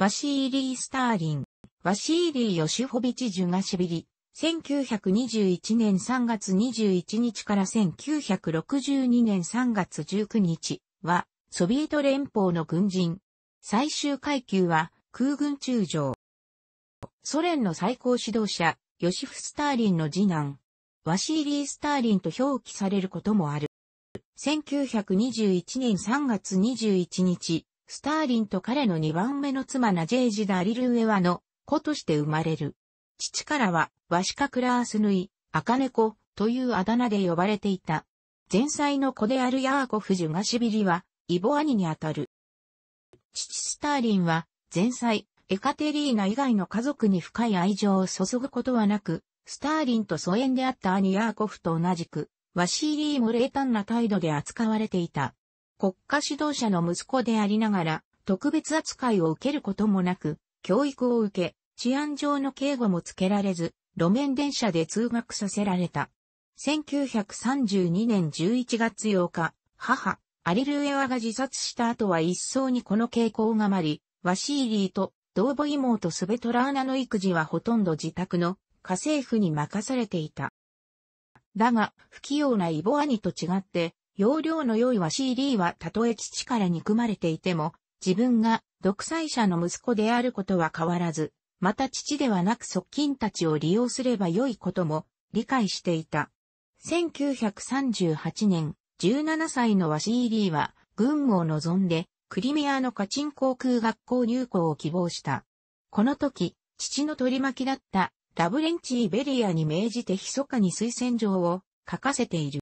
ワシーリー・スターリン、ワシーリー・ヨシホビチ・ジュガシビリ、1921年3月21日から1962年3月19日は、ソビエト連邦の軍人。最終階級は、空軍中将。ソ連の最高指導者、ヨシフ・スターリンの次男、ワシーリー・スターリンと表記されることもある。1921年3月21日、スターリンと彼の2番目の妻ナジェージ・ダリル・ウェワの子として生まれる。父からは、ワシカ・クラースヌイ、赤猫というあだ名で呼ばれていた。前妻の子であるヤーコフ・ジュガシビリは、イボ兄にあたる。父スターリンは、前妻、エカテリーナ以外の家族に深い愛情を注ぐことはなく、スターリンと疎遠であった兄ヤーコフと同じく、ワシーリーも冷淡な態度で扱われていた。国家指導者の息子でありながら、特別扱いを受けることもなく、教育を受け、治安上の警護もつけられず、路面電車で通学させられた。1932年11月8日、母、アリルエワが自殺した後は一層にこの傾向がまり、ワシーリーと同母妹スベトラーナの育児はほとんど自宅の家政婦に任されていた。だが、不器用なイボ兄と違って、容量の良いは CD はたとえ父から憎まれていても、自分が独裁者の息子であることは変わらず、また父ではなく側近たちを利用すれば良いことも理解していた。1938年、17歳のワシーリーは軍務を望んで、クリミアのカチン航空学校入校を希望した。この時、父の取り巻きだったラブレンチ・ー・ベリアに命じて密かに推薦状を書かせている。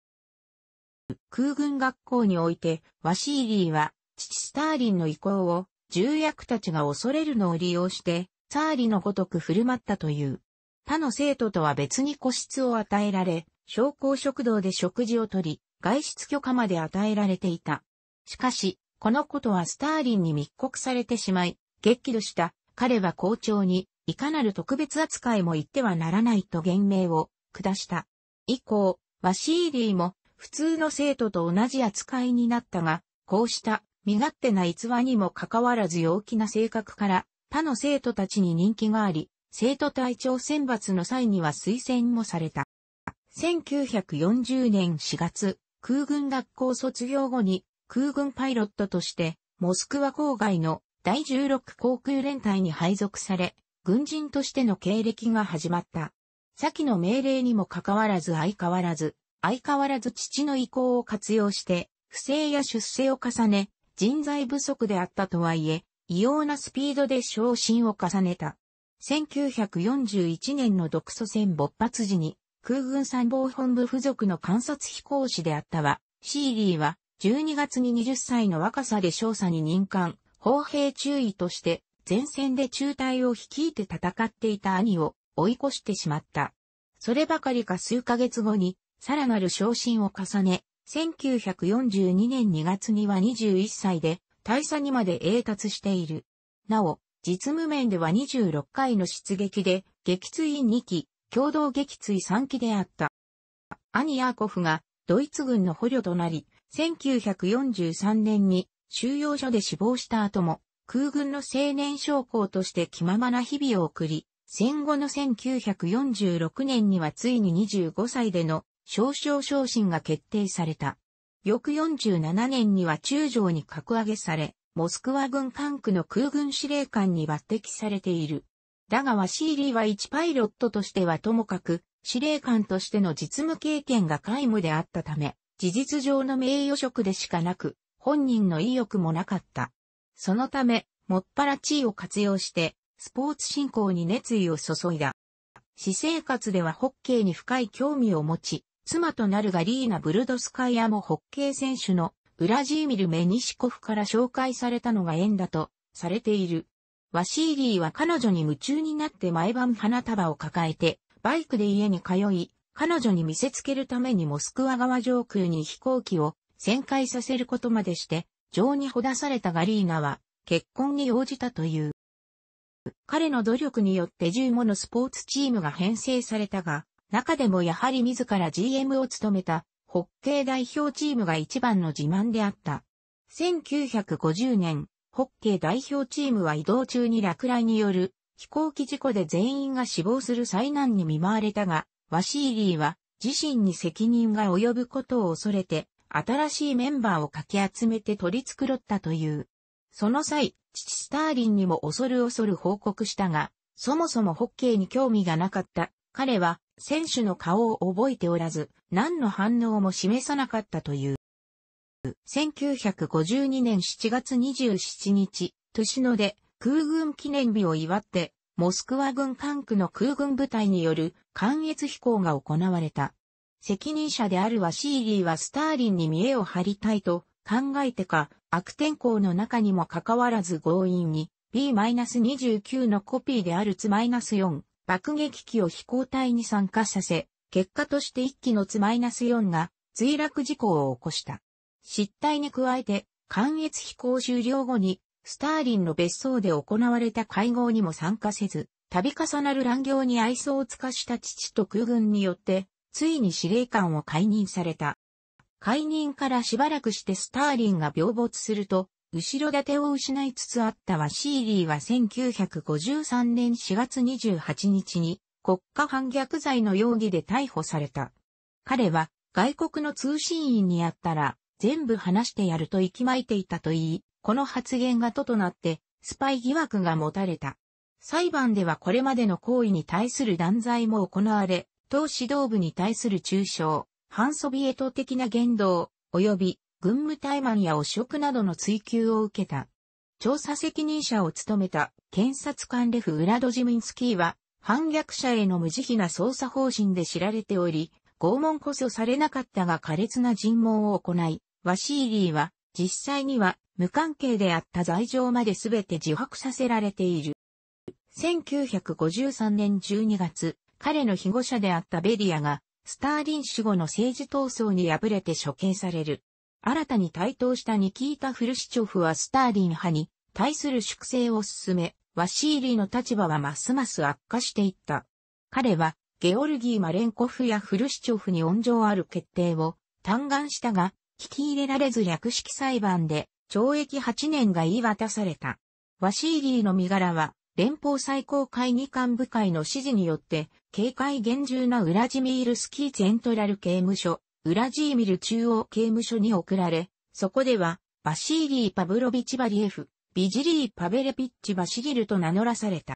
空軍学校において、ワシーリーは、父スターリンの意向を、重役たちが恐れるのを利用して、サーリのごとく振る舞ったという。他の生徒とは別に個室を与えられ、商工食堂で食事をとり、外出許可まで与えられていた。しかし、このことはスターリンに密告されてしまい、激怒した彼は校長に、いかなる特別扱いも言ってはならないと言命を下した。以降、ワシーリーも普通の生徒と同じ扱いになったが、こうした身勝手な逸話にもかかわらず陽気な性格から他の生徒たちに人気があり、生徒隊長選抜の際には推薦もされた。1940年4月、空軍学校卒業後に空軍パイロットとしてモスクワ郊外の第16航空連隊に配属され、軍人としての経歴が始まった。先の命令にもかかわらず相変わらず、相変わらず父の意向を活用して、不正や出世を重ね、人材不足であったとはいえ、異様なスピードで昇進を重ねた。1941年の独ソ戦勃発時に、空軍参謀本部付属の観察飛行士であったわ。シーリーは、12月に20歳の若さで少佐に任官、砲兵中尉として、前線で中隊を率いて戦っていた兄を追い越してしまった。そればかりか数ヶ月後に、さらなる昇進を重ね、1942年2月には21歳で、大佐にまで栄達している。なお、実務面では26回の出撃で、撃墜2機、共同撃墜3機であった。兄ヤーコフがドイツ軍の捕虜となり、1943年に収容所で死亡した後も、空軍の青年将校として気ままな日々を送り、戦後の1946年にはついに25歳での少将昇進が決定された。翌47年には中将に格上げされ、モスクワ軍管区の空軍司令官に抜擢されている。だがワシーリーは一パイロットとしてはともかく、司令官としての実務経験が皆無であったため、事実上の名誉職でしかなく、本人の意欲もなかった。そのため、もっぱら地位を活用して、スポーツ振興に熱意を注いだ。私生活ではホッケーに深い興味を持ち、妻となるガリーナ・ブルドスカイアもホッケー選手のウラジーミル・メニシコフから紹介されたのが縁だとされている。ワシーリーは彼女に夢中になって毎晩花束を抱えて、バイクで家に通い、彼女に見せつけるためにモスクワ川上空に飛行機を旋回させることまでして、情にほだされたガリーナは結婚に応じたという。彼の努力によって15のスポーツチームが編成されたが、中でもやはり自ら GM を務めた、ホッケー代表チームが一番の自慢であった。1950年、ホッケー代表チームは移動中に落雷による飛行機事故で全員が死亡する災難に見舞われたが、ワシーリーは自身に責任が及ぶことを恐れて、新しいメンバーをかき集めて取り繕ったという。その際、父スターリンにも恐る恐る報告したが、そもそもホッケーに興味がなかった。彼は選手の顔を覚えておらず、何の反応も示さなかったという。1952年7月27日、年ので空軍記念日を祝って、モスクワ軍管区の空軍部隊による関越飛行が行われた。責任者であるワシーリーはスターリンに見栄を張りたいと考えてか、悪天候の中にもかかわらず強引に B-29 のコピーであるツ -4 爆撃機を飛行隊に参加させ、結果として1機のつマイナス4が墜落事故を起こした。失態に加えて、関越飛行終了後に、スターリンの別荘で行われた会合にも参加せず、度重なる乱行に愛想を尽かした父と空軍によって、ついに司令官を解任された。解任からしばらくしてスターリンが病没すると、後ろ盾を失いつつあったワシーリーは1953年4月28日に国家反逆罪の容疑で逮捕された。彼は外国の通信員にやったら全部話してやると息巻いていたと言い、この発言が都となってスパイ疑惑が持たれた。裁判ではこれまでの行為に対する断罪も行われ、党指導部に対する中傷、反ソビエト的な言動、及び軍務怠慢や汚職などの追及を受けた。調査責任者を務めた検察官レフ・ウラドジミンスキーは、反逆者への無慈悲な捜査方針で知られており、拷問こそされなかったが苛烈な尋問を行い、ワシーリーは実際には無関係であった罪状まで全て自白させられている。1953年12月、彼の被護者であったベリアが、スターリン死後の政治闘争に敗れて処刑される。新たに台頭したニキータ・フルシチョフはスターリン派に対する粛清を進め、ワシーリーの立場はますます悪化していった。彼は、ゲオルギー・マレンコフやフルシチョフに温情ある決定を嘆願したが、聞き入れられず略式裁判で懲役8年が言い渡された。ワシーリーの身柄は、連邦最高会議幹部会の指示によって、警戒厳重なウラジミールスキーゼントラル刑務所、ウラジーミル中央刑務所に送られ、そこでは、バシーリー・パブロビチ・バリエフ、ビジリー・パベレピッチ・バシリルと名乗らされた。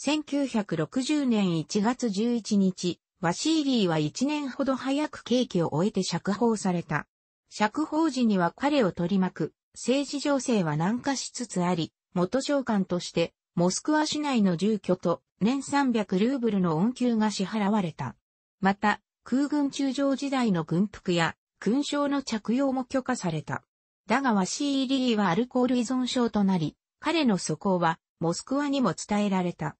1960年1月11日、バシーリーは1年ほど早く刑期を終えて釈放された。釈放時には彼を取り巻く政治情勢は難化しつつあり、元召喚としてモスクワ市内の住居と年300ルーブルの恩給が支払われた。また、空軍中将時代の軍服や勲章の着用も許可された。だがワシーリーはアルコール依存症となり、彼の素行はモスクワにも伝えられた。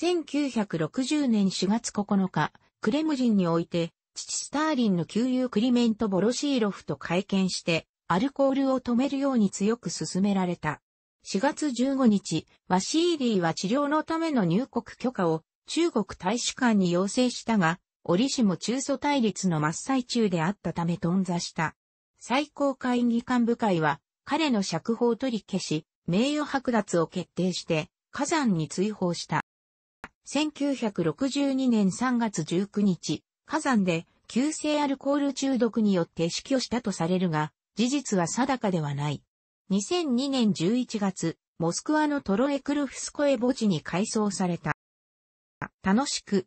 1960年4月9日、クレムリンにおいて、父スターリンの旧友クリメント・ボロシーロフと会見して、アルコールを止めるように強く勧められた。4月15日、ワシーリーは治療のための入国許可を中国大使館に要請したが、折しも中祖対立の真っ最中であったため頓挫した。最高会議幹部会は、彼の釈放取り消し、名誉剥奪を決定して、火山に追放した。1962年3月19日、火山で急性アルコール中毒によって死去したとされるが、事実は定かではない。2002年11月、モスクワのトロエクルフスコエ墓地に改装された。楽しく、